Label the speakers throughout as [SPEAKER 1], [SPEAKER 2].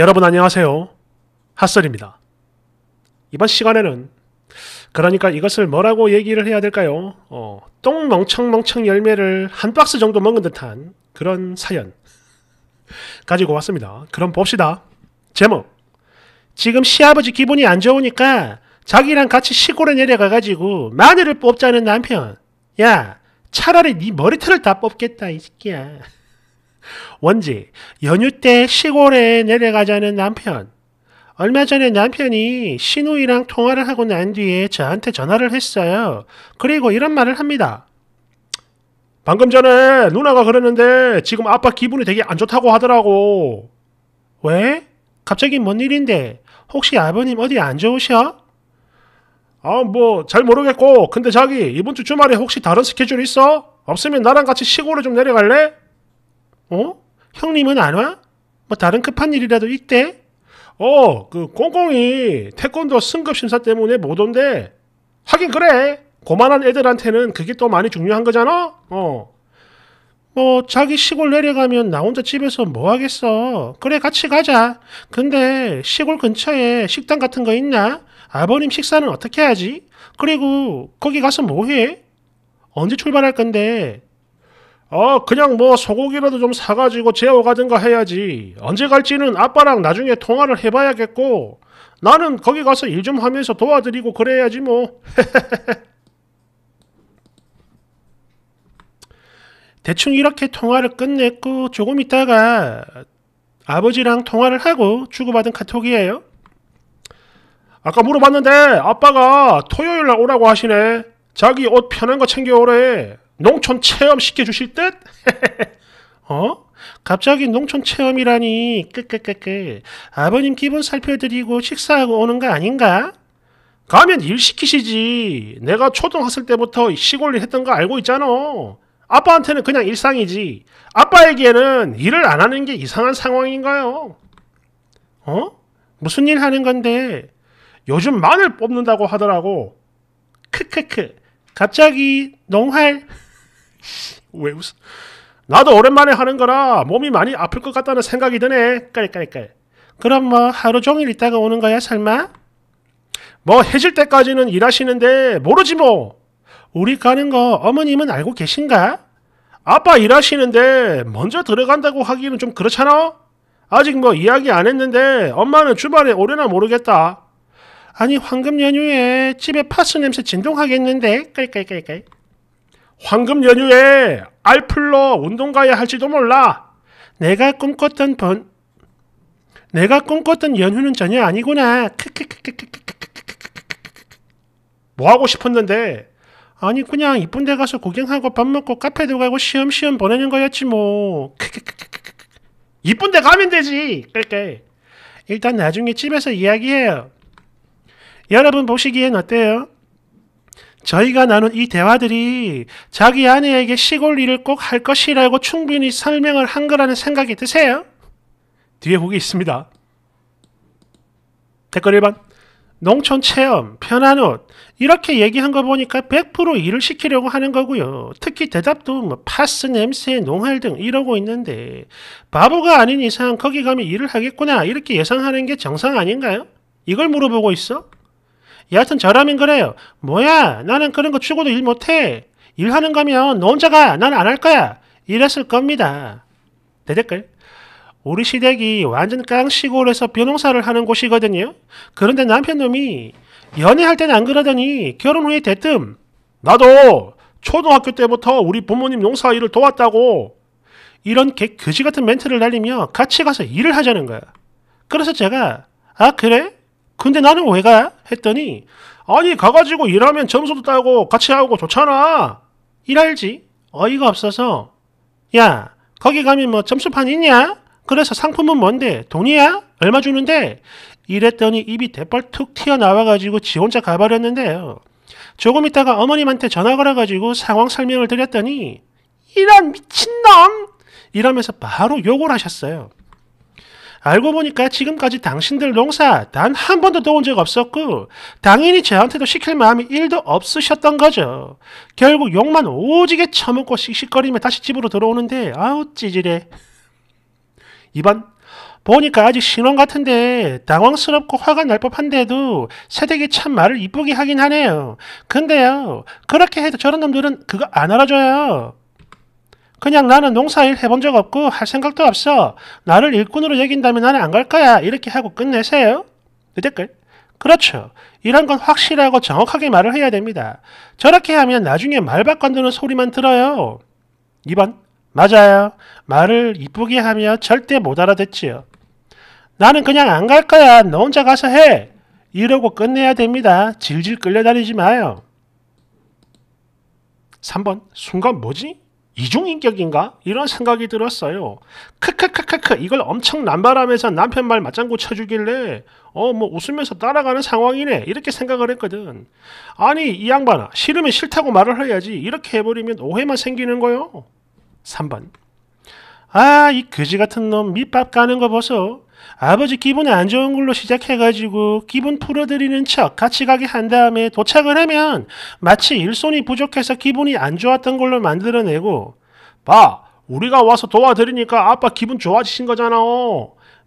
[SPEAKER 1] 여러분 안녕하세요. 핫설입니다. 이번 시간에는 그러니까 이것을 뭐라고 얘기를 해야 될까요? 어, 똥 멍청멍청 열매를 한 박스 정도 먹은 듯한 그런 사연 가지고 왔습니다. 그럼 봅시다. 제목 지금 시아버지 기분이 안 좋으니까 자기랑 같이 시골에 내려가가지고 마늘을 뽑자는 남편 야 차라리 네 머리털을 다 뽑겠다 이 새끼야 원지, 연휴 때 시골에 내려가자는 남편. 얼마 전에 남편이 신우이랑 통화를 하고 난 뒤에 저한테 전화를 했어요. 그리고 이런 말을 합니다. 방금 전에 누나가 그러는데 지금 아빠 기분이 되게 안 좋다고 하더라고. 왜? 갑자기 뭔 일인데? 혹시 아버님 어디 안 좋으셔? 아, 뭐, 잘 모르겠고. 근데 자기, 이번 주 주말에 혹시 다른 스케줄 있어? 없으면 나랑 같이 시골에 좀 내려갈래? 어? 형님은 안 와? 뭐 다른 급한 일이라도 있대? 어, 그 꽁꽁이 태권도 승급 심사 때문에 못 온대. 하긴 그래. 고만한 애들한테는 그게 또 많이 중요한 거잖아. 어. 뭐 자기 시골 내려가면 나 혼자 집에서 뭐 하겠어. 그래 같이 가자. 근데 시골 근처에 식당 같은 거 있나? 아버님 식사는 어떻게 하지? 그리고 거기 가서 뭐 해? 언제 출발할 건데? 어, 그냥 뭐 소고기라도 좀 사가지고 재워가든가 해야지. 언제 갈지는 아빠랑 나중에 통화를 해봐야겠고, 나는 거기 가서 일 좀 하면서 도와드리고 그래야지 뭐. 대충 이렇게 통화를 끝냈고, 조금 있다가 아버지랑 통화를 하고 주고받은 카톡이에요. 아까 물어봤는데 아빠가 토요일 날 오라고 하시네. 자기 옷 편한 거 챙겨오래. 농촌 체험 시켜주실 듯? 어? 갑자기 농촌 체험이라니 끄끄끄끄 아버님 기분 살펴드리고 식사하고 오는 거 아닌가? 가면 일 시키시지 내가 초등학생 때부터 시골 일 했던 거 알고 있잖아 아빠한테는 그냥 일상이지 아빠에게는 일을 안 하는 게 이상한 상황인가요? 어? 무슨 일 하는 건데 요즘 마늘 뽑는다고 하더라고 크크크 갑자기 농활 왜 웃어? 나도 오랜만에 하는 거라 몸이 많이 아플 것 같다는 생각이 드네. 깔깔깔. 그럼 뭐 하루 종일 있다가 오는 거야 설마? 뭐 해질 때까지는 일하시는데 모르지 뭐. 우리 가는 거 어머님은 알고 계신가? 아빠 일하시는데 먼저 들어간다고 하기는 좀 그렇잖아? 아직 뭐 이야기 안 했는데 엄마는 주말에 오려나 모르겠다. 아니 황금 연휴에 집에 파스 냄새 진동하겠는데? 깔깔깔깔. 황금 연휴에 알플러 운동 가야 할지도 몰라. 내가 꿈꿨던 번 내가 꿈꿨던 연휴는 전혀 아니구나. 뭐 하고 싶었는데? 아니 그냥 이쁜 데 가서 구경하고 밥 먹고 카페도 가고 시험시험 보내는 거였지 뭐. 이쁜 데 가면 되지. 그렇게. 일단 나중에 집에서 이야기해요. 여러분 보시기엔 어때요? 저희가 나눈 이 대화들이 자기 아내에게 시골 일을 꼭 할 것이라고 충분히 설명을 한 거라는 생각이 드세요? 뒤에 보기 있습니다. 댓글 1번. 농촌 체험, 편한 옷. 이렇게 얘기한 거 보니까 100% 일을 시키려고 하는 거고요. 특히 대답도 뭐 파스 냄새, 농활 등 이러고 있는데 바보가 아닌 이상 거기 가면 일을 하겠구나 이렇게 예상하는 게 정상 아닌가요? 이걸 물어보고 있어? 여하튼 저라면 그래요. 뭐야, 나는 그런 거죽어도일 못해. 일하는 거면 너 혼자 가. 난 안 할 거야. 이랬을 겁니다. 대댓글. 우리 시댁이 완전 깡시골에서 변홍사를 하는 곳이거든요. 그런데 남편놈이 연애할 때는 안 그러더니 결혼 후에 대뜸 나도 초등학교 때부터 우리 부모님 농사 일을 도왔다고 이런 개 그지 같은 멘트를 날리며 같이 가서 일을 하자는 거야. 그래서 제가 아 그래? 근데 나는 왜 가? 했더니 아니 가가지고 일하면 점수도 따고 같이 하고 좋잖아. 일할지. 어이가 없어서 야 거기 가면 뭐 점수판 있냐? 그래서 상품은 뭔데? 돈이야? 얼마 주는데? 이랬더니 입이 대뻘툭 튀어나와가지고 지 혼자 가버렸는데요. 조금 있다가 어머님한테 전화 걸어가지고 상황 설명을 드렸더니 이런 미친놈! 이러면서 바로 욕을 하셨어요. 알고 보니까 지금까지 당신들 농사 단 한 번도 도운 적 없었고 당연히 저한테도 시킬 마음이 1도 없으셨던 거죠. 결국 욕만 오지게 처먹고 씩씩거리며 다시 집으로 들어오는데 아우 찌질해. 2번 보니까 아직 신혼 같은데 당황스럽고 화가 날 법한데도 새댁이 참 말을 이쁘게 하긴 하네요. 근데요 그렇게 해도 저런 놈들은 그거 안 알아줘요. 그냥 나는 농사일 해본 적 없고 할 생각도 없어. 나를 일꾼으로 여긴다면 나는 안 갈 거야. 이렇게 하고 끝내세요. 그 댓글. 그렇죠. 이런 건 확실하고 정확하게 말을 해야 됩니다. 저렇게 하면 나중에 말 바꿔두는 소리만 들어요. 2번. 맞아요. 말을 이쁘게 하며 절대 못 알아듣지요. 나는 그냥 안 갈 거야. 너 혼자 가서 해. 이러고 끝내야 됩니다. 질질 끌려다니지 마요. 3번. 순간 뭐지? 이중인격인가? 이런 생각이 들었어요. 크크크크크 이걸 엄청 난발하면서 남편 말 맞장구 쳐주길래 어뭐 웃으면서 따라가는 상황이네 이렇게 생각을 했거든. 아니 이 양반아 싫으면 싫다고 말을 해야지 이렇게 해버리면 오해만 생기는 거요. 3번 아이 그지 같은 놈 밑밥 까는 거 보소. 아버지 기분 안 좋은 걸로 시작해가지고 기분 풀어드리는 척 같이 가게 한 다음에 도착을 하면 마치 일손이 부족해서 기분이 안 좋았던 걸로 만들어내고 봐 우리가 와서 도와드리니까 아빠 기분 좋아지신 거잖아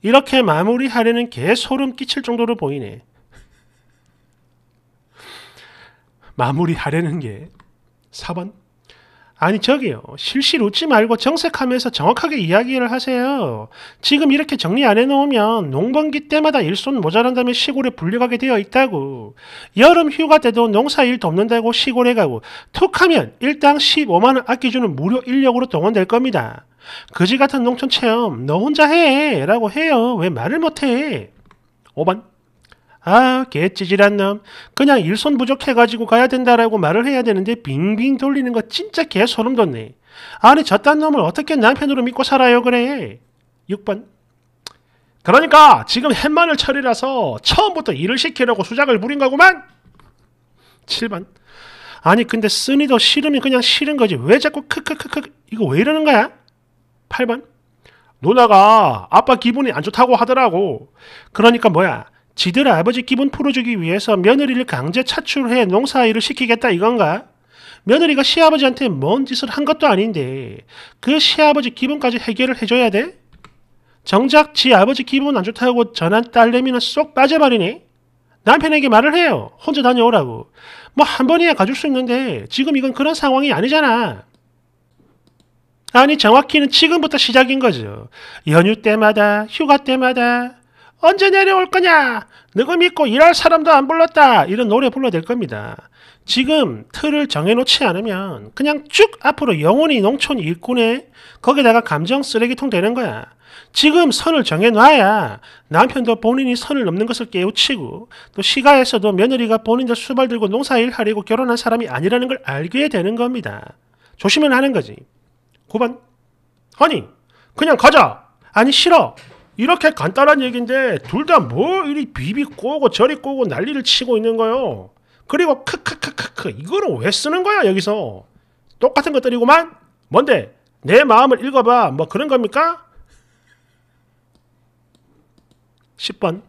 [SPEAKER 1] 이렇게 마무리하려는 개 소름 끼칠 정도로 보이네 마무리하려는 게 4번 아니 저기요. 실실 웃지 말고 정색하면서 정확하게 이야기를 하세요. 지금 이렇게 정리 안 해놓으면 농번기 때마다 일손 모자란다며 시골에 불려가게 되어 있다고. 여름 휴가 때도 농사일 돕는다고 시골에 가고 툭하면 일당 15만원 아껴주는 무료 인력으로 동원될 겁니다. 그지 같은 농촌 체험 너 혼자 해 라고 해요. 왜 말을 못해? 5번 아, 개찌질한 놈. 그냥 일손 부족해가지고 가야 된다라고 말을 해야 되는데 빙빙 돌리는 거 진짜 개소름 돋네. 아니, 저딴 놈을 어떻게 남편으로 믿고 살아요, 그래. 6번. 그러니까 지금 햇마늘 철이라서 처음부터 일을 시키려고 수작을 부린 거구만. 7번. 아니, 근데 쓰니도 싫으면 그냥 싫은 거지. 왜 자꾸 크크크크 이거 왜 이러는 거야? 8번. 누나가 아빠 기분이 안 좋다고 하더라고. 그러니까 뭐야. 지들 아버지 기분 풀어주기 위해서 며느리를 강제 차출해 농사일을 시키겠다 이건가? 며느리가 시아버지한테 뭔 짓을 한 것도 아닌데 그 시아버지 기분까지 해결을 해줘야 돼? 정작 지 아버지 기분 안 좋다고 전한 딸내미는 쏙 빠져버리네? 남편에게 말을 해요. 혼자 다녀오라고. 뭐 한 번이야 가줄 수 있는데 지금 이건 그런 상황이 아니잖아. 아니 정확히는 지금부터 시작인 거죠. 연휴 때마다 휴가 때마다 언제 내려올 거냐? 누구 믿고 일할 사람도 안 불렀다. 이런 노래 불러댈 겁니다. 지금 틀을 정해놓지 않으면 그냥 쭉 앞으로 영원히 농촌 일꾼에 거기다가 감정 쓰레기통 되는 거야. 지금 선을 정해놔야 남편도 본인이 선을 넘는 것을 깨우치고 또 시가에서도 며느리가 본인도 수발 들고 농사일 하려고 결혼한 사람이 아니라는 걸 알게 되는 겁니다. 조심은 하는 거지. 9번. 아니, 그냥 가자. 아니, 싫어. 이렇게 간단한 얘기인데 둘 다 뭐 이리 비비 꼬고 저리 꼬고 난리를 치고 있는 거요. 그리고 크크크크크 이거는 왜 쓰는 거야 여기서 똑같은 것들이고만 뭔데 내 마음을 읽어봐 뭐 그런 겁니까? 10번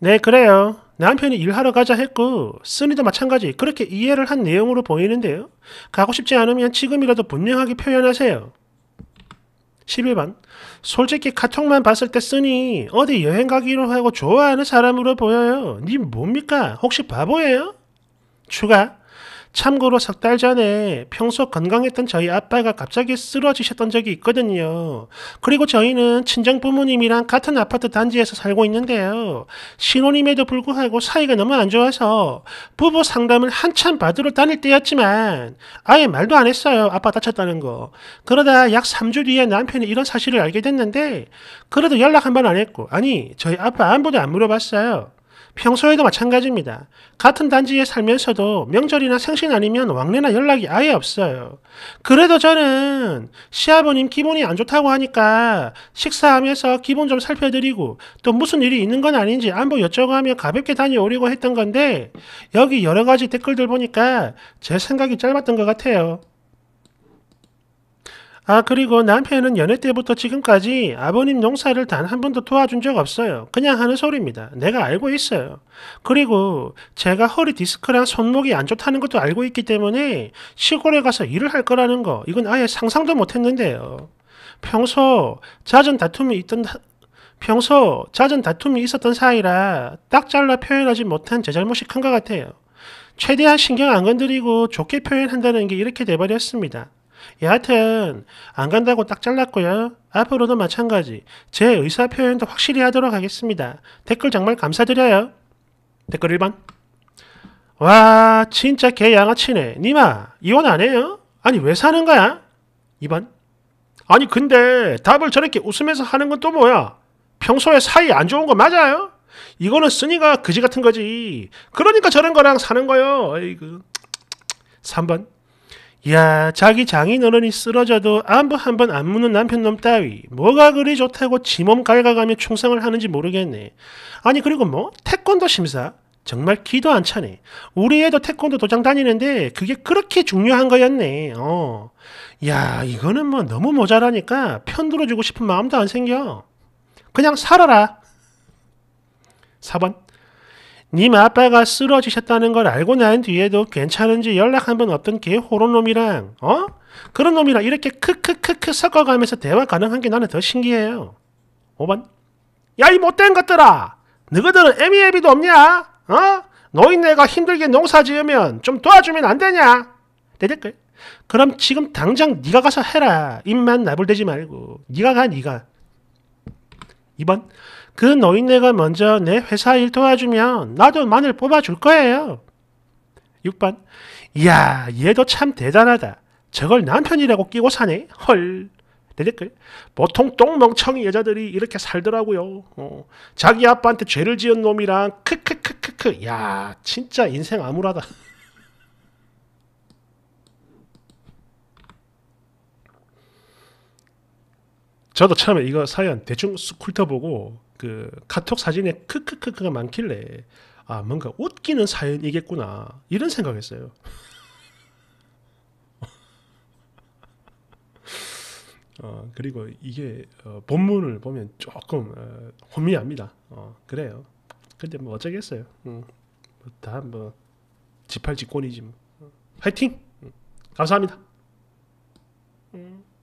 [SPEAKER 1] 네 그래요 남편이 일하러 가자 했고 쓰니도 마찬가지 그렇게 이해를 한 내용으로 보이는데요 가고 싶지 않으면 지금이라도 분명하게 표현하세요 11번. 솔직히 카톡만 봤을 때 쓰니 어디 여행 가기로 하고 좋아하는 사람으로 보여요. 니 뭡니까? 혹시 바보예요? 추가. 참고로 석 달 전에 평소 건강했던 저희 아빠가 갑자기 쓰러지셨던 적이 있거든요. 그리고 저희는 친정 부모님이랑 같은 아파트 단지에서 살고 있는데요. 신혼임에도 불구하고 사이가 너무 안 좋아서 부부 상담을 한참 받으러 다닐 때였지만 아예 말도 안 했어요. 아빠 다쳤다는 거. 그러다 약 3주 뒤에 남편이 이런 사실을 알게 됐는데 그래도 연락 한 번 안 했고 아니 저희 아빠 안부도안 물어봤어요. 평소에도 마찬가지입니다. 같은 단지에 살면서도 명절이나 생신 아니면 왕래나 연락이 아예 없어요. 그래도 저는 시아버님 기분이 안 좋다고 하니까 식사하면서 기분 좀 살펴드리고 또 무슨 일이 있는 건 아닌지 안부 여쭤가며 가볍게 다녀오려고 했던 건데 여기 여러 가지 댓글들 보니까 제 생각이 짧았던 것 같아요. 아, 그리고 남편은 연애 때부터 지금까지 아버님 농사를 단 한 번도 도와준 적 없어요. 그냥 하는 소리입니다. 내가 알고 있어요. 그리고 제가 허리 디스크랑 손목이 안 좋다는 것도 알고 있기 때문에 시골에 가서 일을 할 거라는 거, 이건 아예 상상도 못 했는데요. 평소 잦은 다툼이 있던, 평소 잦은 다툼이 있었던 사이라 딱 잘라 표현하지 못한 제 잘못이 큰 것 같아요. 최대한 신경 안 건드리고 좋게 표현한다는 게 이렇게 돼버렸습니다. 예, 여하튼 안 간다고 딱 잘랐고요. 앞으로도 마찬가지 제 의사 표현도 확실히 하도록 하겠습니다. 댓글 정말 감사드려요. 댓글 1번 와 진짜 개 양아치네. 니마 이혼 안 해요? 아니 왜 사는 거야? 2번 아니 근데 답을 저렇게 웃으면서 하는 건 또 뭐야? 평소에 사이 안 좋은 거 맞아요? 이거는 쓰니가 그지 같은 거지. 그러니까 저런 거랑 사는 거요. 에이그. 3번 야 자기 장인어른이 쓰러져도 안부 한 번 안 묻는 남편놈 따위 뭐가 그리 좋다고 지 몸 갈가가며 충성을 하는지 모르겠네. 아니 그리고 뭐 태권도 심사 정말 기도 안 차네. 우리 애도 태권도 도장 다니는데 그게 그렇게 중요한 거였네. 어. 야 이거는 뭐 너무 모자라니까 편들어주고 싶은 마음도 안 생겨. 그냥 살아라. 4번 님 아빠가 쓰러지셨다는 걸 알고 난 뒤에도 괜찮은지 연락 한번 어떤 개호런 놈이랑 어? 그런 놈이랑 이렇게 크크크크 섞어가면서 대화 가능한 게 나는 더 신기해요. 5번 야 이 못된 것들아 너희들은 애미애비도 없냐? 어? 너희네가 힘들게 농사지으면 좀 도와주면 안 되냐? 되될걸? 그럼 지금 당장 네가 가서 해라. 입만 나불대지 말고. 네가 가 네가. 2번 그 노인네가 먼저 내 회사 일 도와주면 나도 마늘 뽑아줄 거예요. 6번. 이야, 얘도 참 대단하다. 저걸 남편이라고 끼고 사네. 헐. 내 댓글. 보통 똥멍청이 여자들이 이렇게 살더라고요. 어. 자기 아빠한테 죄를 지은 놈이랑 크크크크크. 야, 진짜 인생 암울하다. 저도 처음에 이거 사연 대충 훑어보고 그 카톡 사진에 크크크크가 많길래 아 뭔가 웃기는 사연이겠구나 이런 생각했어요. 어, 그리고 이게 어, 본문을 보면 조금 어, 혼미합니다. 어, 그래요. 근데 뭐 어쩌겠어요. 음, 다뭐 지팔직권이지 뭐. 뭐, 뭐. 어, 화이팅! 음, 감사합니다. 음.